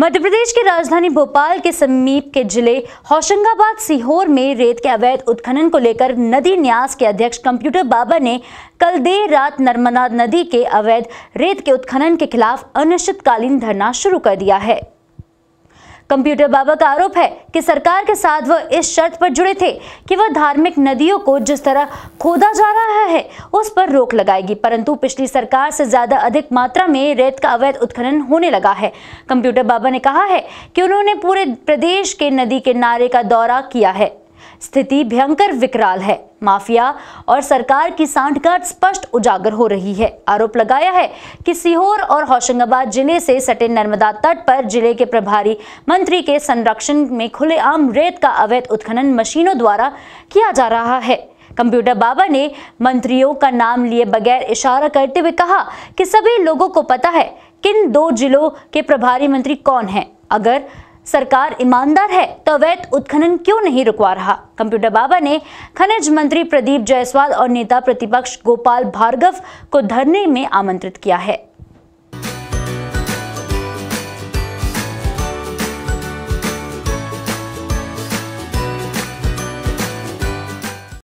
मध्य प्रदेश की राजधानी भोपाल के समीप के जिले होशंगाबाद सीहोर में रेत के अवैध उत्खनन को लेकर नदी न्यास के अध्यक्ष कंप्यूटर बाबा ने कल देर रात नर्मदा नदी के अवैध रेत के उत्खनन के खिलाफ अनिश्चितकालीन धरना शुरू कर दिया है कंप्यूटर बाबा का आरोप है कि सरकार के साथ वह इस शर्त पर जुड़े थे कि वह धार्मिक नदियों को जिस तरह खोदा जा रहा है उस पर रोक लगाएगी परंतु पिछली सरकार से ज्यादा अधिक मात्रा में रेत का अवैध उत्खनन होने लगा है कंप्यूटर बाबा ने कहा है कि उन्होंने पूरे प्रदेश के नदी किनारे का दौरा किया है स्थिति भयंकर विकराल है माफिया और सरकार की सांठगांठ स्पष्ट उजागर हो रही है आरोप लगाया है कि सीहोर और होशंगाबाद जिले से सटे नर्मदा तट पर जिले के प्रभारी मंत्री के संरक्षण में खुलेआम रेत का अवैध उत्खनन मशीनों द्वारा किया जा रहा है कंप्यूटर बाबा ने मंत्रियों का नाम लिए बगैर इशारा करते हुए कहा कि सभी लोगों को पता है किन दो जिलों के प्रभारी मंत्री कौन हैं अगर सरकार ईमानदार है तो अवैध उत्खनन क्यों नहीं रुकवा रहा कंप्यूटर बाबा ने खनिज मंत्री प्रदीप जायसवाल और नेता प्रतिपक्ष गोपाल भार्गव को धरने में आमंत्रित किया है